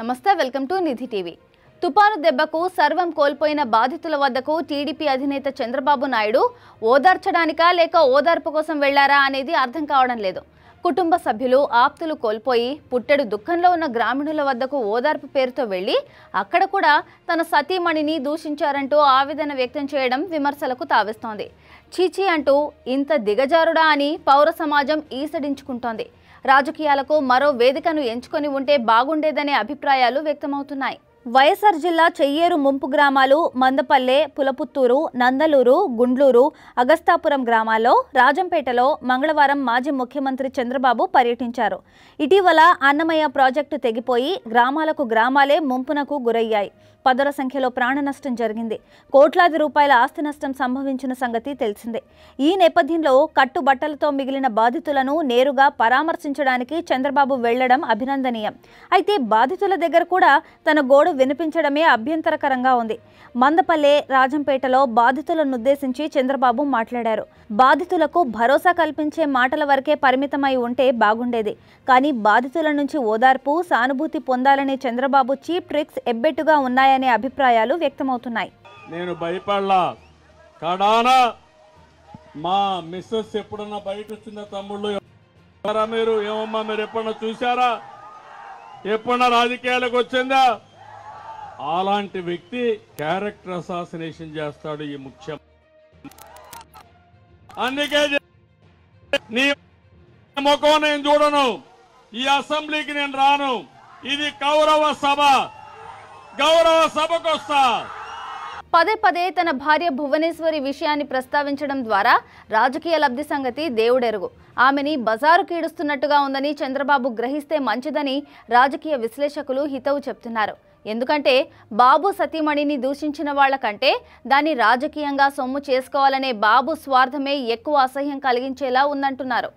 నమస్తే welcome to Nidhi TV తుపాను దెబ్బకు సర్వం కోల్పోయిన బాధితుల వద్దకు టీడీపీ అధినేత చంద్రబాబు నాయుడు ఓదార్చడానికా లేక ఓదార్పు కోసం వెళ్లారా అనేది అర్థం కావడం లేదు కుటుంబ సభ్యులు ఆప్తులు కోల్పోయి పుట్టెడు దుఃఖంలో ఉన్న గ్రామీణుల వద్దకు ఓదార్పు పేరుతో వెళ్ళి అక్కడ కూడా తన సతీమణిని దూషించారంటూ ఆవేదన వ్యక్తం చేయడం విమర్శలకు తావిస్తోంది చీచీ అంటూ ఇంత దిగజారుడా అని పౌర సమాజం ఈసడించుకుంటోంది రాజకీయాలకు మరో వేదికను ఎంచుకొని ఉంటే బాగుండేదనే అభిప్రాయాలు వ్యక్తమవుతున్నాయి వైఎస్ఆర్ జిల్లా చెయ్యేరు ముంపు గ్రామాలు మందపల్లె పులపుత్తూరు నందలూరు గుండ్లూరు అగస్తాపురం గ్రామాల్లో రాజంపేటలో మంగళవారం మాజీ ముఖ్యమంత్రి చంద్రబాబు పర్యటించారు ఇటీవల అన్నమయ్య ప్రాజెక్టు తెగిపోయి గ్రామాలకు గ్రామాలే ముంపునకు గురయ్యాయి పదుల సంఖ్యలో ప్రాణ నష్టం జరిగింది కోట్లాది రూపాయల ఆస్తి నష్టం సంభవించిన సంగతి తెలిసిందే ఈ నేపథ్యంలో కట్టుబట్టలతో మిగిలిన బాధితులను నేరుగా పరామర్శించడానికి చంద్రబాబు వెళ్లడం అభినందనీయం అయితే బాధితుల దగ్గర కూడా తన గోడ వాదనలు వినిపించడమే అభ్యంతరకరంగా ఉంది మందపల్లె రాజంపేటలో బాధితులనుద్దేశించి చంద్రబాబు మాట్లాడారు బాధితులకు భరోసా కల్పించే మాటల వరకే పరిమితమై ఉంటే బాగుండేది కానీ బాధితుల నుంచి ఓదార్పు సానుభూతి పొందాలనే చంద్రబాబు చీప్ ట్రిక్స్ ఎబ్బెట్టుగా ఉన్నాయనే అభిప్రాయాలు వ్యక్తమవుతున్నాయి నేను మీరు ఏమమ్మా మీరు ఎప్పుడన్నా చూసారా ఎప్పుడన్నా రాజకీయాలకు వచ్చిందా అలాంటి వ్యక్తి క్యారెక్టర్ అసాసినేషన్ చేస్తాడు ఈ ముఖ్యం అందుకే నీ ముఖం నేను చూడను ఈ అసెంబ్లీకి నేను రాను ఇది కౌరవ సభ గౌరవ సభకు వస్తా పదే పదే తన భార్య భువనేశ్వరి విషయాన్ని ప్రస్తావించడం ద్వారా రాజకీయ లబ్ధి సంగతి దేవుడెరుగు ఆమెని బజారు కీడుస్తున్నట్టుగా ఉందని చంద్రబాబు గ్రహిస్తే మంచిదని రాజకీయ విశ్లేషకులు హితవు చెప్తున్నారు ఎందుకంటే బాబు సతీమణిని దూషించిన వాళ్లకంటే దాన్ని రాజకీయంగా సొమ్ము చేసుకోవాలనే బాబు స్వార్థమే ఎక్కువ అసహ్యం కలిగించేలా ఉందంటున్నారు